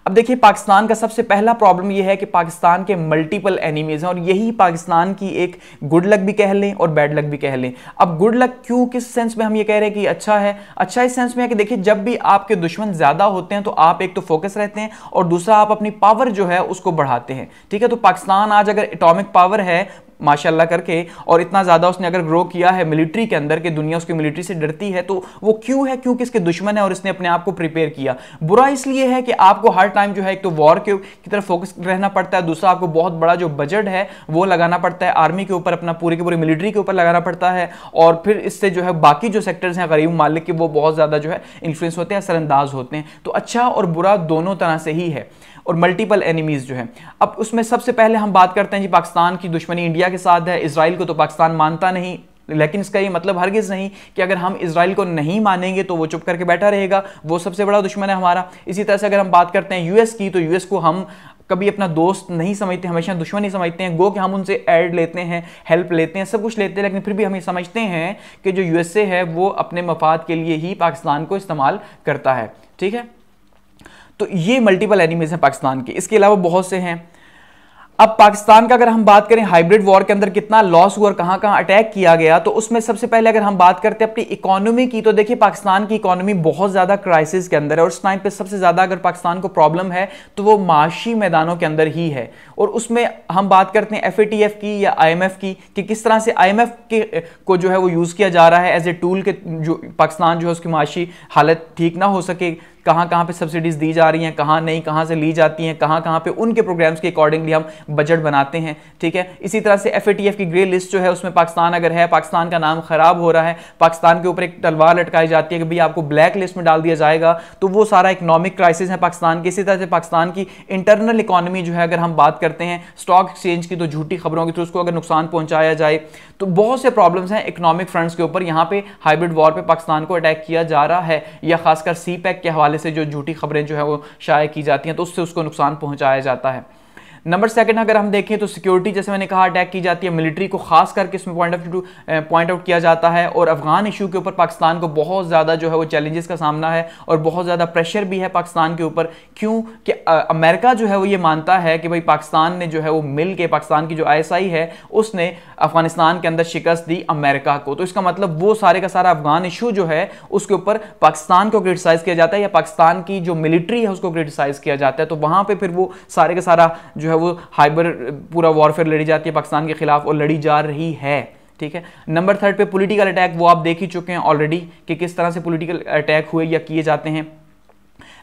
अब देखिए पाकिस्तान का सबसे पहला प्रॉब्लम यह है कि पाकिस्तान के मल्टीपल एनिमीज हैं और यही पाकिस्तान की एक गुड लक भी कह लें और बैड लक भी कह लें अब गुड लक क्यों किस सेंस में हम ये कह रहे हैं कि अच्छा है अच्छा इस सेंस में है कि देखिए जब भी आपके दुश्मन ज़्यादा होते हैं तो आप एक तो फोकस रहते हैं और दूसरा आप अपनी पावर जो है उसको बढ़ाते हैं ठीक है तो पाकिस्तान आज अगर इटोमिक पावर है माशाला करके और इतना ज़्यादा उसने अगर ग्रो किया है मिलिट्री के अंदर कि दुनिया उसकी मिलिट्री से डरती है तो वो क्यों है क्योंकि इसके दुश्मन है और इसने अपने आप को प्रिपेयर किया बुरा इसलिए है कि आपको हर टाइम जो है एक तो वॉर के की तरफ फोकस रहना पड़ता है दूसरा आपको बहुत बड़ा जो बजट है वो लगाना पड़ता है आर्मी के ऊपर अपना पूरे के पूरे मिलिट्री के ऊपर लगाना पड़ता है और फिर इससे जो है बाकी जो सेक्टर्स हैं गरीब मालिक के वो बहुत ज़्यादा जो है इन्फ्लुएंस होते हैं असरअंदाज होते हैं तो अच्छा और बुरा दोनों तरह से ही है और मल्टीपल एनिमीज़ जो है अब उसमें सबसे पहले हम बात करते हैं जी पाकिस्तान की दुश्मनी इंडिया के साथ है इसराइल को तो पाकिस्तान मानता नहीं लेकिन इसका ये मतलब हरगिज़ नहीं कि अगर हम इसराइल को नहीं मानेंगे तो वो चुप करके बैठा रहेगा वो सबसे बड़ा दुश्मन है हमारा इसी तरह से अगर हम बात करते हैं यूएस की तो यूएस को हम कभी अपना दोस्त नहीं समझते हमेशा दुश्मन ही समझते हैं गो कि हम उनसे ऐड लेते हैं हेल्प लेते हैं सब कुछ लेते हैं लेकिन फिर भी हम ये समझते हैं कि जो यूएसए है वो अपने मफाद के लिए ही पाकिस्तान को इस्तेमाल करता है ठीक है तो ये मल्टीपल एनिमीज हैं पाकिस्तान के इसके अलावा बहुत से हैं अब पाकिस्तान का अगर हम बात करें हाइब्रिड वॉर के अंदर कितना लॉस हुआ और कहां कहां अटैक किया गया तो उसमें सबसे पहले अगर हम बात करते हैं अपनी इकोनॉमी की तो देखिए पाकिस्तान की इकोनॉमी बहुत ज़्यादा क्राइसिस के अंदर है और उस टाइम पे सबसे ज़्यादा अगर पाकिस्तान को प्रॉब्लम है तो वो माशी मैदानों के अंदर ही है और उसमें हम बात करते हैं एफ की या आई की कि किस तरह से आई के को जो है वो यूज़ किया जा रहा है एज ए टूल के जो पाकिस्तान जो है उसकी माशी हालत ठीक ना हो सके कहाँ कहाँ पे सब्सिडीज़ दी जा रही हैं कहाँ नहीं कहाँ से ली जाती हैं कहाँ कहाँ पे उनके प्रोग्राम्स के अकॉर्डिंगली हम बजट बनाते हैं ठीक है इसी तरह से एफ की ग्रे लिस्ट जो है उसमें पाकिस्तान अगर है पाकिस्तान का नाम ख़राब हो रहा है पाकिस्तान के ऊपर एक तलवार लटकाई जाती है कि भाई आपको ब्लैक लिस्ट में डाल दिया जाएगा तो वो सारा इकोनॉमिक क्राइसिस है पाकिस्तान की इसी तरह से पाकिस्तान की इंटरनल इकोनॉमी जो है अगर हम बात करते हैं स्टॉक एक्सचेंज की तो झूठी खबरों की थ्रू तो उसको अगर नुकसान पहुंचाया जाए तो बहुत से प्रॉब्लम्स हैं इकोनॉमिक फ्रंट्स के ऊपर यहाँ पे हाइब्रिड वॉर पे पाकिस्तान को अटैक किया जा रहा है या खासकर सी पैक e के हवाले से जो झूठी खबरें जो है वो शाये की जाती हैं तो उससे उसको नुकसान पहुँचाया जाता है नंबर सेकंड अगर हम देखें तो सिक्योरिटी जैसे मैंने कहा अटैक की जाती है मिलिट्री को खास करके इसमें point of to point out किया जाता है और अफगान इशू के ऊपर पाकिस्तान को बहुत ज़्यादा जो है वो चैलेंजेस का सामना है और बहुत ज़्यादा प्रेशर भी है पाकिस्तान के ऊपर क्यों कि अमेरिका जो है वो ये मानता है कि भाई पाकिस्तान ने जो है वो मिल के पाकिस्तान की जो आई है उसने अफगानिस्तान के अंदर शिकस्त दी अमेरिका को तो इसका मतलब वो सारे का सारा अफगान इशू जो है उसके ऊपर पाकिस्तान को क्रिटिसाइज़ किया जाता है या पाकिस्तान की जो मिलिट्री है उसको क्रिटिसाइज़ किया जाता है तो वहाँ पर फिर वो सारे का सारा जो है वो हाइबर पूरा वॉरफेयर लड़ी जाती है पाकिस्तान के खिलाफ और लड़ी जा रही है ठीक है नंबर थर्ड पे पॉलिटिकल अटैक वो आप देख ही चुके हैं ऑलरेडी कि किस तरह से पॉलिटिकल अटैक हुए या किए जाते हैं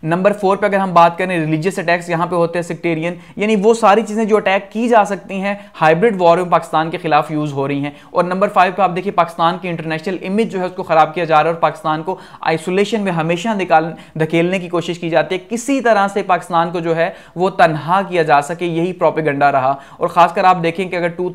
नंबर फोर पे अगर हम बात करें रिलीजियस अटैक्स यहाँ पे होते हैं सेक्टेरियन यानी वो सारी चीज़ें जो अटैक की जा सकती हैं हाइब्रिड वॉर में पाकिस्तान के खिलाफ यूज़ हो रही हैं और नंबर फाइव पे आप देखिए पाकिस्तान की इंटरनेशनल इमेज जो है उसको ख़राब किया जा रहा है और पाकिस्तान को आइसोलेशन में हमेशा निकाल धकेलने की कोशिश की जाती है किसी तरह से पाकिस्तान को जो है वो तनहा किया जा सके यही प्रॉपिगंडा रहा और ख़ासकर आप देखें कि अगर टू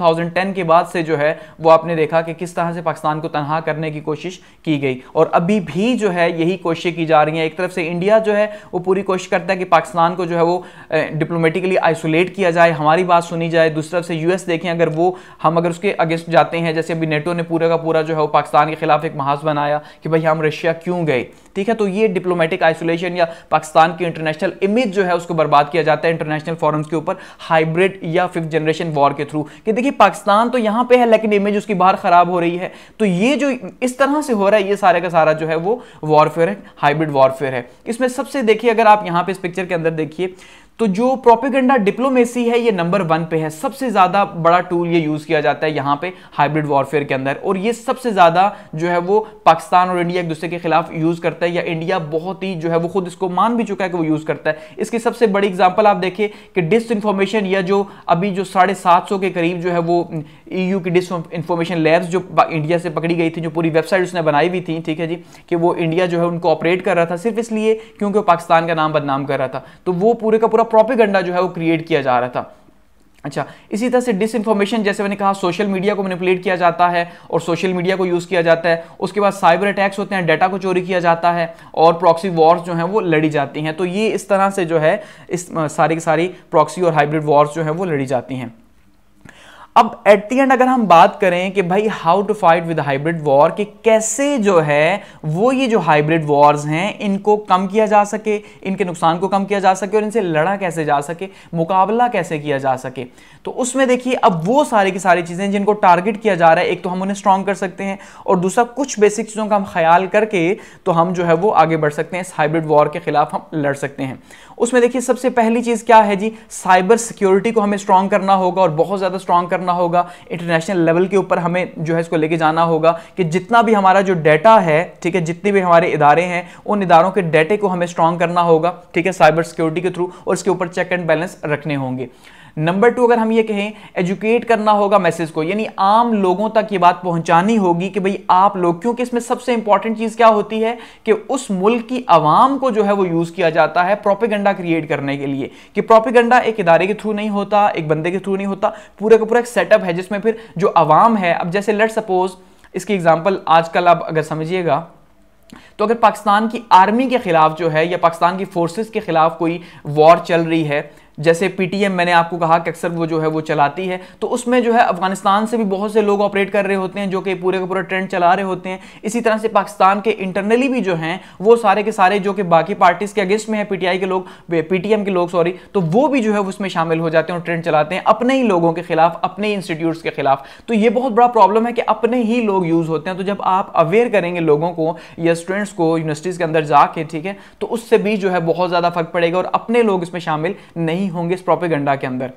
के बाद से जो है वो आपने देखा कि किस तरह से पाकिस्तान को तनहा करने की कोशिश की गई और अभी भी जो है यही कोशिशें की जा रही हैं एक तरफ से इंडिया जो है वो पूरी कोशिश करता है कि पाकिस्तान को जो है वो डिप्लोमेटिकली आइसोलेट किया जाए हमारी बात सुनी जाए दूसरी तरफ से यूएस देखें अगर वो हम अगर उसके अगेंस्ट जाते हैं जैसे अभी नेटो ने पूरा का पूरा जो है वो पाकिस्तान के खिलाफ एक महाज बनाया कि भाई हम रशिया क्यों गए ठीक है तो ये डिप्लोमेटिक आइसोलेशन या पाकिस्तान की इंटरनेशनल इमेज जो है उसको बर्बाद किया जाता है इंटरनेशनल फॉरम्स के ऊपर हाइब्रिड या फिफ्थ जनरेशन वॉर के थ्रू कि देखिए पाकिस्तान तो यहाँ पे है लेकिन इमेज उसकी बाहर खराब हो रही है तो ये जो इस तरह से हो रहा है ये सारे का सारा जो है वो वॉरफेयर है हाइब्रिड वॉरफेयर है इसमें सबसे देखिए अगर आप यहां पे इस पिक्चर के अंदर देखिए तो जो प्रोपेगेंडा डिप्लोमेसी है ये नंबर वन पे है सबसे ज़्यादा बड़ा टूल ये यूज़ किया जाता है यहां पे हाइब्रिड वॉरफेयर के अंदर और ये सबसे ज़्यादा जो है वो पाकिस्तान और इंडिया एक दूसरे के खिलाफ यूज़ करता है या इंडिया बहुत ही जो है वो खुद इसको मान भी चुका है कि वो यूज़ करता है इसकी सबसे बड़ी एग्जाम्पल आप देखिए कि डिस या जो अभी जो साढ़े के करीब जो है वो ईयू e की डिस इन्फॉर्मेशन लैब्स जो इंडिया से पकड़ी गई थी जो पूरी वेबसाइट उसने बनाई हुई थी ठीक है जी कि वो इंडिया जो है उनको ऑपरेट कर रहा था सिर्फ इसलिए क्योंकि वो पाकिस्तान का नाम बदनाम कर रहा था तो वो पूरे का पूरा प्रोपेगंडा जो है वो क्रिएट किया जा रहा था अच्छा इसी तरह से इन्फॉर्मेशन जैसे मैंने कहा सोशल मीडिया को मैनिपुलेट किया जाता है और सोशल मीडिया को यूज़ किया जाता है उसके बाद साइबर अटैक्स होते हैं डाटा को चोरी किया जाता है और प्रॉक्सी वॉर्स जो हैं वो लड़ी जाती हैं तो ये इस तरह से जो है इस सारी की सारी प्रॉक्सी और हाइब्रिड वॉर्स जो हैं वो लड़ी जाती हैं अब एट दी एंड अगर हम बात करें कि भाई how to fight with hybrid war कि कैसे जो है वो ये जो हाइब्रिड वॉर्स हैं इनको कम किया जा सके इनके नुकसान को कम किया जा सके और इनसे लड़ा कैसे जा सके मुकाबला कैसे किया जा सके तो उसमें देखिए अब वो सारी की सारी चीज़ें जिनको टारगेट किया जा रहा है एक तो हम उन्हें स्ट्रॉन्ग कर सकते हैं और दूसरा कुछ बेसिक चीज़ों का हम ख्याल करके तो हम जो है वो आगे बढ़ सकते हैं इस हाइब्रिड वॉर के खिलाफ हम लड़ सकते हैं उसमें देखिए सबसे पहली चीज़ क्या है जी साइबर सिक्योरिटी को हमें स्ट्रांग करना होगा और बहुत ज़्यादा स्ट्रांग करना होगा इंटरनेशनल लेवल के ऊपर हमें जो है इसको लेके जाना होगा कि जितना भी हमारा जो डेटा है ठीक है जितने भी हमारे इदारे हैं उन इदारों के डेटे को हमें स्ट्रांग करना होगा ठीक है साइबर सिक्योरिटी के थ्रू और इसके ऊपर चेक एंड बैलेंस रखने होंगे नंबर टू अगर हम ये कहें एजुकेट करना होगा मैसेज को यानी आम लोगों तक ये बात पहुंचानी होगी कि भाई आप लोग क्योंकि इसमें सबसे इंपॉर्टेंट चीज़ क्या होती है कि उस मुल्क की आवाम को जो है वो यूज़ किया जाता है प्रोपेगंडा क्रिएट करने के लिए कि प्रोपेगंडा एक इदारे के थ्रू नहीं होता एक बंदे के थ्रू नहीं होता पूरा का पूरा एक सेटअप है जिसमें फिर जो आवाम है अब जैसे लेट सपोज इसकी एग्जाम्पल आजकल आप अगर समझिएगा तो अगर पाकिस्तान की आर्मी के खिलाफ जो है या पाकिस्तान की फोर्सेस के खिलाफ कोई वॉर चल रही है जैसे पीटीएम मैंने आपको कहा कि अक्सर वो जो है वो चलाती है तो उसमें जो है अफगानिस्तान से भी बहुत से लोग ऑपरेट कर रहे होते हैं जो कि पूरे का पूरा ट्रेंड चला रहे होते हैं इसी तरह से पाकिस्तान के इंटरनली भी जो हैं वो सारे के सारे जो कि बाकी पार्टीज के अगेंस्ट में है पीटीआई के लोग पीटीएम के लोग सॉरी तो वो भी जो है उसमें शामिल हो जाते हैं और ट्रेंड चलाते हैं अपने ही लोगों के खिलाफ अपने इंस्टीट्यूट इंस्टीट्यूट्स के खिलाफ तो ये बहुत बड़ा प्रॉब्लम है कि अपने ही लोग यूज होते हैं तो जब आप अवेयर करेंगे लोगों को या स्टूडेंट्स को यूनिवर्सिटीज के अंदर जाके ठीक है तो उससे भी जो है बहुत ज़्यादा फर्क पड़ेगा और अपने लोग इसमें शामिल नहीं नहीं होंगे इस प्रोपेगेंडा के अंदर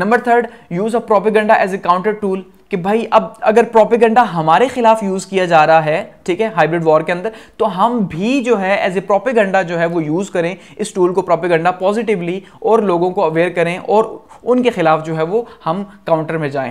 number third use of propaganda as a counter tool कि भाई अब अगर प्रोपेगेंडा हमारे खिलाफ यूज़ किया जा रहा है ठीक है हाइब्रिड वॉर के अंदर तो हम भी जो है एज ए प्रोपेगेंडा जो है वो यूज़ करें इस टूल को प्रोपेगेंडा पॉजिटिवली और लोगों को अवेयर करें और उनके खिलाफ जो है वो हम काउंटर में जाएं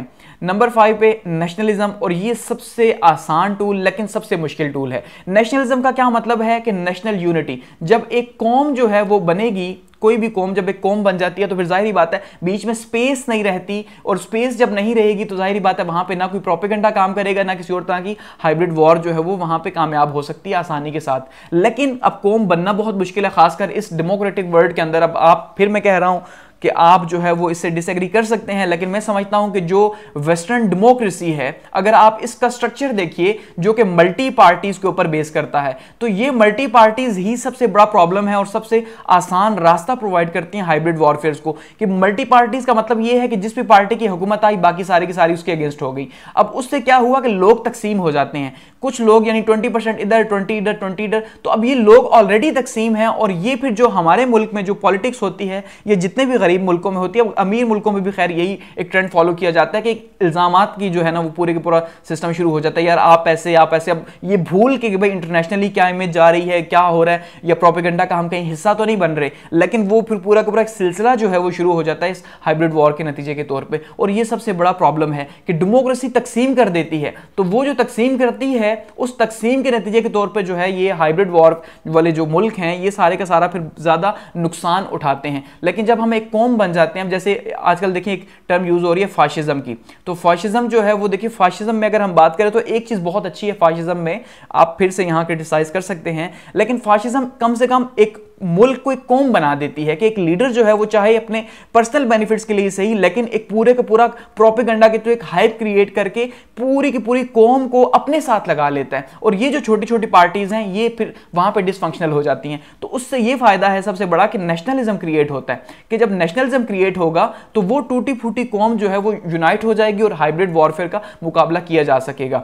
नंबर फाइव पे नेशनलिज्म और ये सबसे आसान टूल लेकिन सबसे मुश्किल टूल है नेशनलिज्म का क्या मतलब है कि नेशनल यूनिटी जब एक कौम जो है वो बनेगी कोई भी कॉम जब एक कॉम बन जाती है तो फिर जाहिर बात है बीच में स्पेस नहीं रहती और स्पेस जब नहीं रहेगी तो जाहिर बात है वहां पे ना कोई प्रोपेगेंडा काम करेगा ना किसी और तरह की हाइब्रिड वॉर जो है वो वहां पे कामयाब हो सकती है आसानी के साथ लेकिन अब कॉम बनना बहुत मुश्किल है खासकर इस डेमोक्रेटिक वर्ल्ड के अंदर अब आप फिर मैं कह रहा हूं कि आप जो है वो इससे डिसएग्री कर सकते हैं लेकिन मैं समझता हूं कि जो वेस्टर्न डेमोक्रेसी है अगर आप इसका स्ट्रक्चर देखिए जो कि मल्टी पार्टीज के ऊपर बेस करता है तो ये मल्टी पार्टीज ही सबसे बड़ा प्रॉब्लम है और सबसे आसान रास्ता प्रोवाइड करती हैं हाइब्रिड वॉरफेयर को कि मल्टी पार्टीज का मतलब ये है कि जिस भी पार्टी की हुकूमत आई बाकी सारी की सारी उसके अगेंस्ट हो गई अब उससे क्या हुआ कि लोग तकसीम हो जाते हैं कुछ लोग यानी ट्वेंटी परसेंट इधर ट्वेंटी इधर ट्वेंटी इधर तो अब ये लोग ऑलरेडी तकसीम है और ये फिर जो हमारे मुल्क में जो पॉलिटिक्स होती है ये जितने भी गरीब मुल्कों में होती है अमीर मुल्कों में भी खैर यही एक ट्रेंड फॉलो किया जाता है कि इल्ज़ाम की जो है ना वो पूरे का पूरा सिस्टम शुरू हो जाता है यार आप ऐसे आप ऐसे अब ये भूल के कि भाई इंटरनेशनली क्या इमेज जा रही है क्या हो रहा है या प्रोपेगेंडा का हम कहीं हिस्सा तो नहीं बन रहे लेकिन वो फिर पूरा का पूरा एक सिलसिला जो है वो शुरू हो जाता है इस हाइब्रिड वॉर के नतीजे के तौर पर और यह सबसे बड़ा प्रॉब्लम है कि डेमोक्रेसी तकसीम कर देती है तो वो जो तकसीम करती है उस तकसीम के नतीजे के तौर पर जो है ये हाइब्रिड वॉर वाले जो मुल्क हैं ये सारे का सारा फिर ज़्यादा नुकसान उठाते हैं लेकिन जब हम एक फॉर्म बन जाते हैं जैसे आजकल देखिए एक टर्म यूज हो रही है फाशिज्म की तो फाशिज्म जो है वो देखिए फाशिज्म में अगर हम बात करें तो एक चीज बहुत अच्छी है फाशिज्म में आप फिर से यहां क्रिटिसाइज कर सकते हैं लेकिन फाशिज्म कम से कम एक मुल्क को एक कौम बना देती है कि एक लीडर जो है वो चाहे अपने पर्सनल बेनिफिट्स के लिए सही लेकिन एक पूरे का पूरा प्रोपेगंडा के तो एक हाइप क्रिएट करके पूरी की पूरी कौम को अपने साथ लगा लेता है और ये जो छोटी छोटी पार्टीज़ हैं ये फिर वहां पर डिसफंक्शनल हो जाती हैं तो उससे ये फ़ायदा है सबसे बड़ा कि नेशनलिज्म क्रिएट होता है कि जब नेशनलिज्म क्रिएट होगा तो वो टूटी फूटी कौम जो है वो यूनाइट हो जाएगी और हाइब्रिड वॉरफेयर का मुकाबला किया जा सकेगा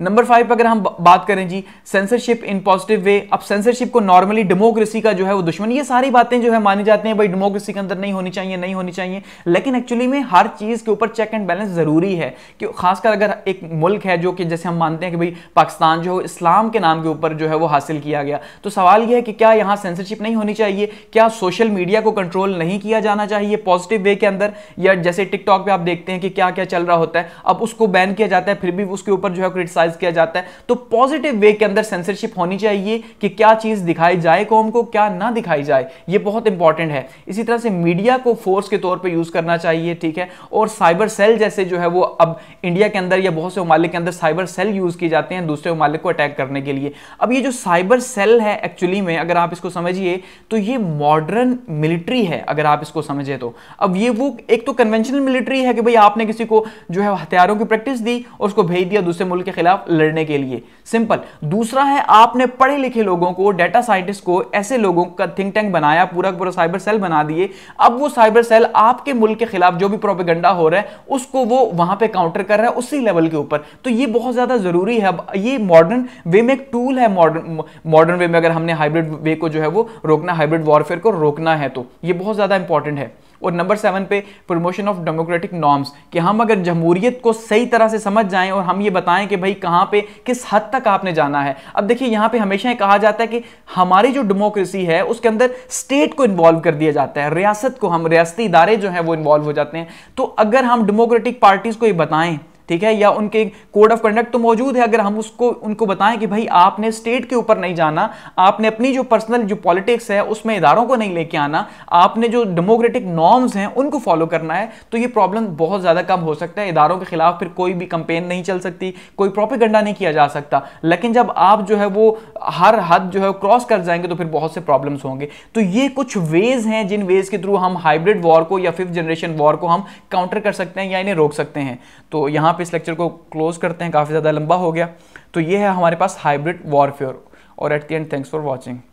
नंबर फाइव पर अगर हम बात करें जी सेंसरशिप इन पॉजिटिव वे अब सेंसरशिप को नॉर्मली डेमोक्रेसी का जो है वो दुश्मन ये सारी बातें जो है मानी जाती हैं भाई डेमोक्रेसी के अंदर नहीं होनी चाहिए नहीं होनी चाहिए लेकिन एक्चुअली में हर चीज़ के ऊपर चेक एंड बैलेंस ज़रूरी है कि खासकर अगर एक मुल्क है जो कि जैसे हम मानते हैं कि भाई पाकिस्तान जो इस्लाम के नाम के ऊपर जो है वो हासिल किया गया तो सवाल यह है कि क्या यहाँ सेंसरशिप नहीं होनी चाहिए क्या सोशल मीडिया को कंट्रोल नहीं किया जाना चाहिए पॉजिटिव वे के अंदर या जैसे टिकटॉक पर आप देखते हैं कि क्या क्या चल रहा होता है अब उसको बैन किया जाता है फिर भी उसके ऊपर जो है क्रिटिसाइज क्रिटिसाइज किया जाता है तो पॉजिटिव वे के अंदर सेंसरशिप होनी चाहिए कि क्या चीज़ दिखाई जाए कौम को क्या ना दिखाई जाए ये बहुत इंपॉर्टेंट है इसी तरह से मीडिया को फोर्स के तौर पर यूज़ करना चाहिए ठीक है और साइबर सेल जैसे जो है वो अब इंडिया के अंदर या बहुत से ममालिक के अंदर साइबर सेल यूज़ किए जाते हैं दूसरे ममालिक को अटैक करने के लिए अब ये जो साइबर सेल है एक्चुअली में अगर आप इसको समझिए तो ये मॉडर्न मिलिट्री है अगर आप इसको समझे तो अब ये वो एक तो कन्वेंशनल मिलिट्री है कि भाई आपने किसी को जो है हथियारों की प्रैक्टिस दी और उसको भेज दिया दूसरे मुल्क के खिलाफ खिलाफ लड़ने के लिए सिंपल दूसरा है आपने पढ़े लिखे लोगों को डेटा साइंटिस्ट को ऐसे लोगों का थिंक टैंक बनाया पूरा पूरा साइबर सेल बना दिए अब वो साइबर सेल आपके मुल्क के खिलाफ जो भी प्रोपेगंडा हो रहा है उसको वो वहां पे काउंटर कर रहा है उसी लेवल के ऊपर तो ये बहुत ज्यादा जरूरी है ये मॉडर्न वे में एक टूल है मॉडर्न मॉडर्न वे में अगर हमने हाइब्रिड वे को जो है वो रोकना हाइब्रिड वॉरफेयर को रोकना है तो ये बहुत ज्यादा इंपॉर्टेंट है और नंबर सेवन पे प्रमोशन ऑफ डेमोक्रेटिक नॉर्म्स कि हम अगर जमहूरियत को सही तरह से समझ जाएं और हम ये बताएं कि भाई कहाँ पे किस हद तक आपने जाना है अब देखिए यहाँ पे हमेशा ही कहा जाता है कि हमारी जो डेमोक्रेसी है उसके अंदर स्टेट को इन्वॉल्व कर दिया जाता है रियासत को हम रियाती इदारे जो हैं वो इन्वॉल्व हो जाते हैं तो अगर हम डेमोक्रेटिक पार्टीज़ को ये बताएं ठीक है या उनके कोड ऑफ कंडक्ट तो मौजूद है अगर हम उसको उनको बताएं कि भाई आपने स्टेट के ऊपर नहीं जाना आपने अपनी जो पर्सनल जो पॉलिटिक्स है उसमें इदारों को नहीं लेके आना आपने जो डेमोक्रेटिक नॉर्म्स हैं उनको फॉलो करना है तो ये प्रॉब्लम बहुत ज़्यादा कम हो सकता है इदारों के खिलाफ फिर कोई भी कंपेन नहीं चल सकती कोई प्रॉपिगंडा नहीं किया जा सकता लेकिन जब आप जो है वो हर हद जो है क्रॉस कर जाएंगे तो फिर बहुत से प्रॉब्लम्स होंगे तो ये कुछ वेज हैं जिन वेज के थ्रू हम हाइब्रिड वॉर को या फिफ्थ जनरेशन वॉर को हम काउंटर कर सकते हैं या इन्हें रोक सकते हैं तो यहाँ यहाँ पे इस लेक्चर को क्लोज करते हैं काफ़ी ज़्यादा लंबा हो गया तो ये है हमारे पास हाइब्रिड वॉरफेयर और at the end thanks for watching